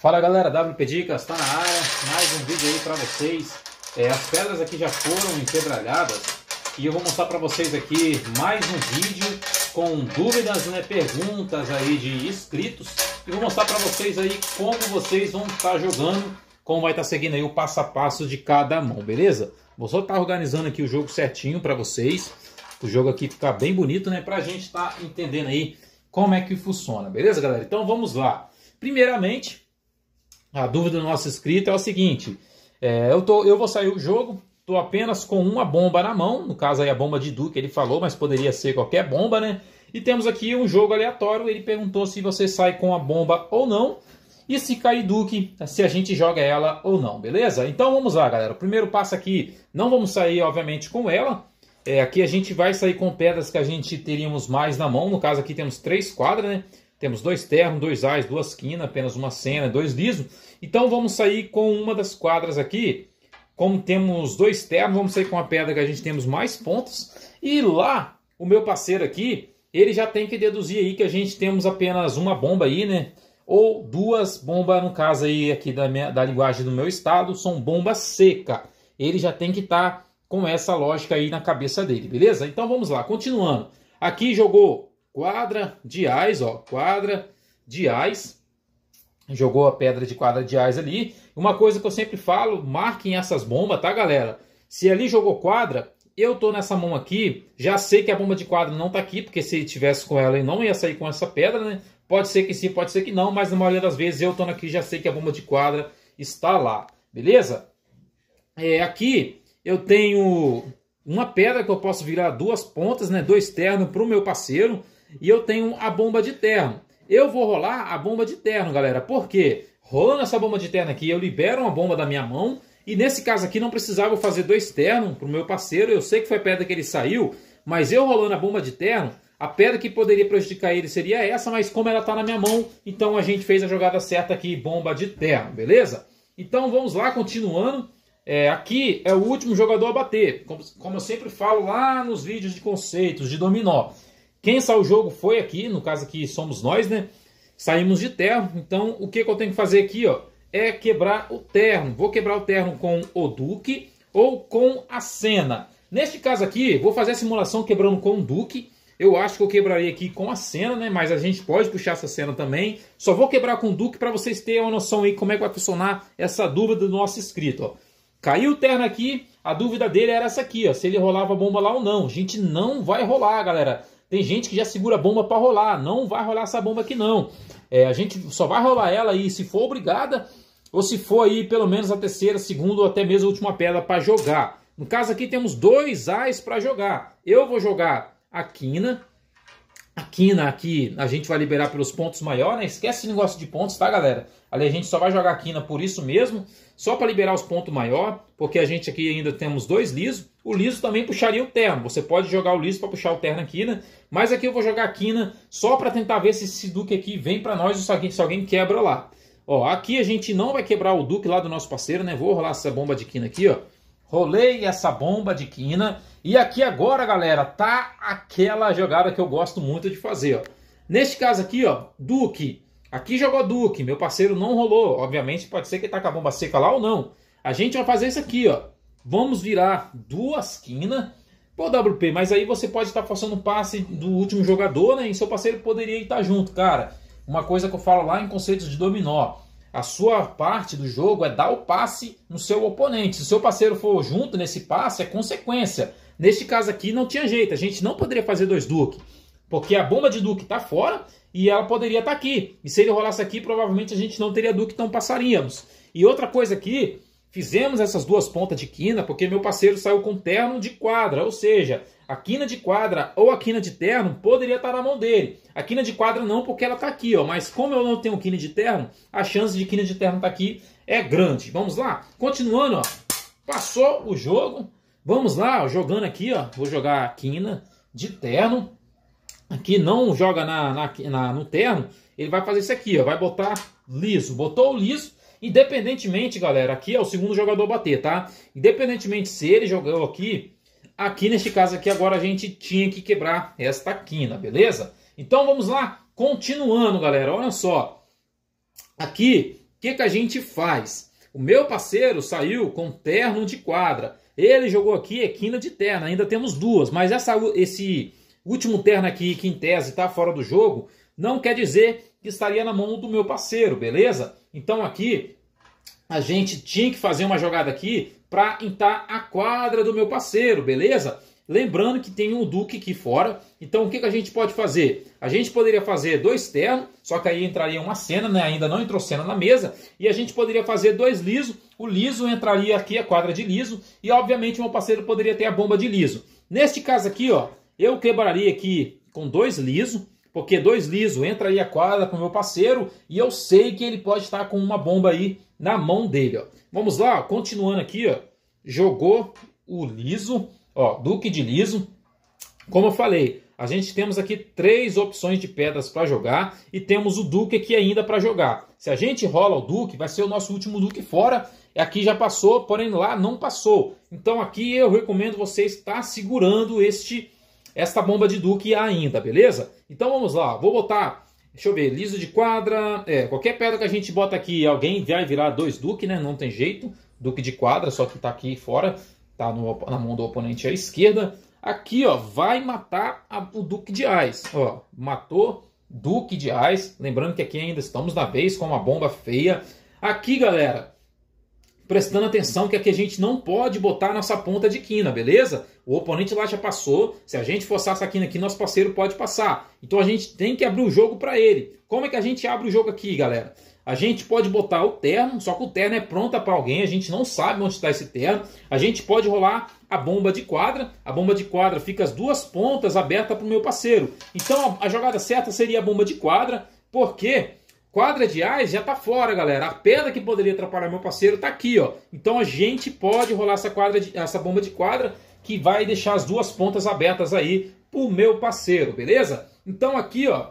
Fala galera, WP Dicas está na área, mais um vídeo aí para vocês. É, as pedras aqui já foram empedralhadas e eu vou mostrar para vocês aqui mais um vídeo com dúvidas, né, perguntas aí de inscritos e vou mostrar para vocês aí como vocês vão estar tá jogando, como vai estar tá seguindo aí o passo a passo de cada mão, beleza? Vou só estar tá organizando aqui o jogo certinho para vocês, o jogo aqui ficar bem bonito, né, para a gente estar tá entendendo aí como é que funciona, beleza galera? Então vamos lá. Primeiramente, a dúvida do nosso inscrito é o seguinte: é, eu, tô, eu vou sair do jogo, estou apenas com uma bomba na mão, no caso aí a bomba de Duke ele falou, mas poderia ser qualquer bomba, né? E temos aqui um jogo aleatório, ele perguntou se você sai com a bomba ou não, e se cair Duke, se a gente joga ela ou não, beleza? Então vamos lá, galera. O primeiro passo aqui, não vamos sair, obviamente, com ela. É, aqui a gente vai sair com pedras que a gente teríamos mais na mão, no caso aqui temos três quadras, né? Temos dois termos, dois ais, duas quinas, apenas uma cena, dois lisos. Então vamos sair com uma das quadras aqui. Como temos dois termos, vamos sair com a pedra que a gente temos mais pontos. E lá, o meu parceiro aqui, ele já tem que deduzir aí que a gente temos apenas uma bomba aí, né? Ou duas bombas, no caso aí aqui da, minha, da linguagem do meu estado, são bomba seca. Ele já tem que estar... Tá com essa lógica aí na cabeça dele, beleza? Então vamos lá, continuando. Aqui jogou quadra de ais, ó, quadra de ais. Jogou a pedra de quadra de ais ali. Uma coisa que eu sempre falo, marquem essas bombas, tá, galera? Se ali jogou quadra, eu tô nessa mão aqui, já sei que a bomba de quadra não tá aqui, porque se tivesse com ela, eu não ia sair com essa pedra, né? Pode ser que sim, pode ser que não, mas na maioria das vezes eu tô aqui, já sei que a bomba de quadra está lá, beleza? É, aqui eu tenho uma pedra que eu posso virar duas pontas, né? Dois ternos para o meu parceiro e eu tenho a bomba de terno. Eu vou rolar a bomba de terno, galera. Por quê? Rolando essa bomba de terno aqui, eu libero uma bomba da minha mão. E nesse caso aqui não precisava fazer dois ternos para o meu parceiro. Eu sei que foi a pedra que ele saiu, mas eu rolando a bomba de terno, a pedra que poderia prejudicar ele seria essa, mas como ela está na minha mão, então a gente fez a jogada certa aqui, bomba de terno, beleza? Então vamos lá, continuando. É, aqui é o último jogador a bater, como, como eu sempre falo lá nos vídeos de conceitos de dominó. Quem saiu o jogo foi aqui, no caso aqui somos nós, né? Saímos de terno, então o que, que eu tenho que fazer aqui, ó? É quebrar o terno. Vou quebrar o terno com o Duque ou com a Cena. Neste caso aqui, vou fazer a simulação quebrando com o Duque. Eu acho que eu quebraria aqui com a cena, né? Mas a gente pode puxar essa cena também. Só vou quebrar com o Duque para vocês terem uma noção aí como é que vai funcionar essa dúvida do nosso inscrito. Ó. Caiu o terno aqui, a dúvida dele era essa aqui, ó, se ele rolava a bomba lá ou não. A gente não vai rolar, galera. Tem gente que já segura a bomba para rolar. Não vai rolar essa bomba aqui, não. É, a gente só vai rolar ela aí se for obrigada ou se for aí pelo menos a terceira, segunda ou até mesmo a última pedra para jogar. No caso aqui temos dois As para jogar. Eu vou jogar a quina quina aqui a gente vai liberar pelos pontos maior, né? Esquece esse negócio de pontos, tá, galera? Ali a gente só vai jogar quina por isso mesmo, só para liberar os pontos maior, porque a gente aqui ainda temos dois lisos. O liso também puxaria o terno. Você pode jogar o liso para puxar o terno aqui, né? Mas aqui eu vou jogar quina só para tentar ver se esse duque aqui vem para nós ou se alguém, se alguém quebra lá. Ó, aqui a gente não vai quebrar o duque lá do nosso parceiro, né? Vou rolar essa bomba de quina aqui, ó. Rolei essa bomba de quina. E aqui agora, galera, tá aquela jogada que eu gosto muito de fazer. Ó. Neste caso aqui, ó, Duque. Aqui jogou Duque. Meu parceiro não rolou. Obviamente, pode ser que tá com a bomba seca lá ou não. A gente vai fazer isso aqui, ó. Vamos virar duas quinas por WP, mas aí você pode estar tá forçando o passe do último jogador, né? E seu parceiro poderia estar junto, cara. Uma coisa que eu falo lá em conceitos de dominó. A sua parte do jogo é dar o passe no seu oponente. Se o seu parceiro for junto nesse passe, é consequência. Neste caso aqui não tinha jeito, a gente não poderia fazer dois Duke, porque a bomba de Duke está fora e ela poderia estar tá aqui. E se ele rolasse aqui, provavelmente a gente não teria Duke, então passaríamos. E outra coisa aqui Fizemos essas duas pontas de quina porque meu parceiro saiu com terno de quadra, ou seja, a quina de quadra ou a quina de terno poderia estar na mão dele. A quina de quadra não, porque ela está aqui, ó, mas como eu não tenho quina de terno, a chance de quina de terno estar tá aqui é grande. Vamos lá? Continuando, ó. Passou o jogo. Vamos lá, ó, jogando aqui, ó. Vou jogar a quina de terno. Aqui não joga na, na, na, no terno, ele vai fazer isso aqui, ó. Vai botar liso. Botou o liso, Independentemente, galera, aqui é o segundo jogador bater, tá? Independentemente se ele jogou aqui, aqui neste caso aqui agora a gente tinha que quebrar esta quina, beleza? Então vamos lá, continuando, galera. Olha só. Aqui, o que, que a gente faz? O meu parceiro saiu com terno de quadra. Ele jogou aqui é quina de terno. Ainda temos duas, mas essa, esse último terno aqui, que em tese está fora do jogo, não quer dizer que estaria na mão do meu parceiro, beleza? Então aqui a gente tinha que fazer uma jogada aqui para entrar a quadra do meu parceiro, beleza? Lembrando que tem um Duque aqui fora, então o que, que a gente pode fazer? A gente poderia fazer dois ternos, só que aí entraria uma cena, né? ainda não entrou cena na mesa, e a gente poderia fazer dois liso, o liso entraria aqui a quadra de liso, e obviamente o meu parceiro poderia ter a bomba de liso. Neste caso aqui, ó, eu quebraria aqui com dois liso, porque dois liso, entra aí a quadra com o meu parceiro e eu sei que ele pode estar com uma bomba aí na mão dele. Ó. Vamos lá, continuando aqui, ó. jogou o liso, ó, duque de liso. Como eu falei, a gente temos aqui três opções de pedras para jogar e temos o duque aqui ainda para jogar. Se a gente rola o duque, vai ser o nosso último duque fora. Aqui já passou, porém lá não passou. Então aqui eu recomendo você estar segurando este esta bomba de Duke ainda, beleza? Então vamos lá, vou botar, deixa eu ver, liso de quadra, é, qualquer pedra que a gente bota aqui, alguém vai virar dois Duke, né? Não tem jeito, Duke de quadra, só que tá aqui fora, tá no, na mão do oponente à esquerda. Aqui, ó, vai matar a, o Duque de Ais, ó, matou Duque de Ais, lembrando que aqui ainda estamos na vez com uma bomba feia. Aqui, galera, prestando atenção que aqui a gente não pode botar nossa ponta de quina, beleza? O oponente lá já passou, se a gente forçar essa quina aqui, nosso parceiro pode passar. Então a gente tem que abrir o jogo para ele. Como é que a gente abre o jogo aqui, galera? A gente pode botar o terno, só que o terno é pronta para alguém, a gente não sabe onde está esse terno. A gente pode rolar a bomba de quadra, a bomba de quadra fica as duas pontas abertas para o meu parceiro. Então a jogada certa seria a bomba de quadra, porque Quadra de ais já tá fora, galera. A pedra que poderia atrapalhar meu parceiro tá aqui, ó. Então a gente pode rolar essa, quadra de, essa bomba de quadra que vai deixar as duas pontas abertas aí pro meu parceiro, beleza? Então aqui, ó,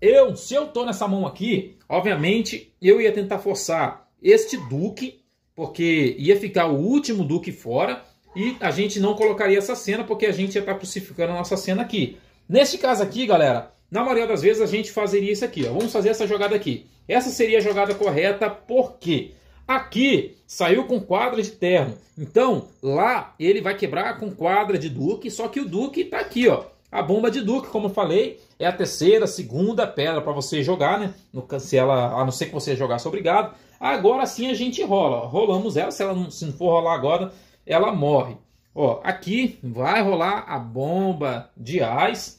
eu, se eu tô nessa mão aqui, obviamente eu ia tentar forçar este duque, porque ia ficar o último duque fora e a gente não colocaria essa cena porque a gente ia estar tá crucificando a nossa cena aqui. Neste caso aqui, galera, na maioria das vezes a gente fazeria isso aqui, ó. vamos fazer essa jogada aqui. Essa seria a jogada correta, porque aqui saiu com quadra de terno. Então, lá ele vai quebrar com quadra de duque, só que o duque está aqui, ó. A bomba de duque, como eu falei, é a terceira, segunda pedra para você jogar, né? No cancela, a não ser que você jogar obrigado. Agora sim a gente rola. Rolamos ela, se ela não, se não for rolar agora, ela morre. Ó, aqui vai rolar a bomba de ás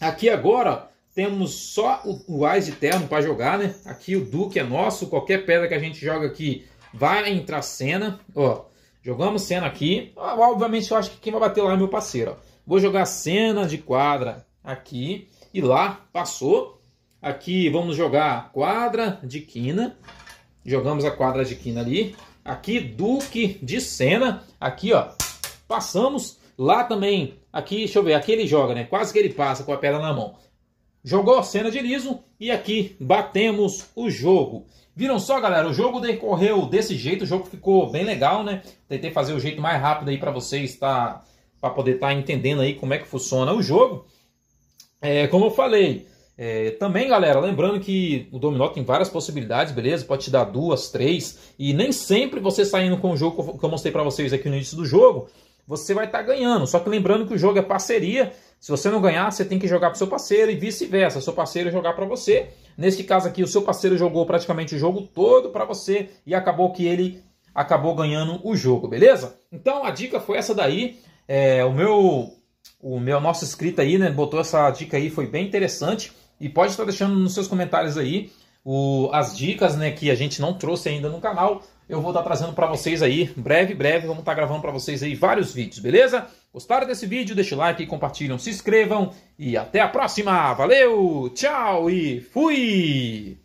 Aqui agora temos só o, o Ais de Terno para jogar, né? Aqui o Duque é nosso, qualquer pedra que a gente joga aqui vai entrar cena, ó. Jogamos cena aqui, obviamente eu acho que quem vai bater lá é meu parceiro, ó. Vou jogar cena de quadra aqui e lá, passou. Aqui vamos jogar quadra de quina, jogamos a quadra de quina ali. Aqui, Duque de cena, aqui ó, passamos. Lá também, aqui, deixa eu ver, aqui ele joga, né? Quase que ele passa com a pedra na mão. Jogou cena de liso e aqui batemos o jogo. Viram só, galera? O jogo decorreu desse jeito, o jogo ficou bem legal, né? Tentei fazer o jeito mais rápido aí para vocês tá para poder estar tá entendendo aí como é que funciona o jogo. É, como eu falei, é, também, galera, lembrando que o dominó tem várias possibilidades, beleza? Pode te dar duas, três, e nem sempre você saindo com o jogo que eu mostrei para vocês aqui no início do jogo, você vai estar tá ganhando. Só que lembrando que o jogo é parceria. Se você não ganhar, você tem que jogar para o seu parceiro e vice-versa. Seu parceiro jogar para você. Neste caso aqui, o seu parceiro jogou praticamente o jogo todo para você e acabou que ele acabou ganhando o jogo, beleza? Então a dica foi essa daí. É, o meu o meu nosso inscrito aí, né, botou essa dica aí, foi bem interessante e pode estar deixando nos seus comentários aí o, as dicas, né, que a gente não trouxe ainda no canal eu vou estar trazendo para vocês aí, breve, breve, vamos estar gravando para vocês aí vários vídeos, beleza? Gostaram desse vídeo? Deixe o like, compartilham, se inscrevam e até a próxima. Valeu, tchau e fui!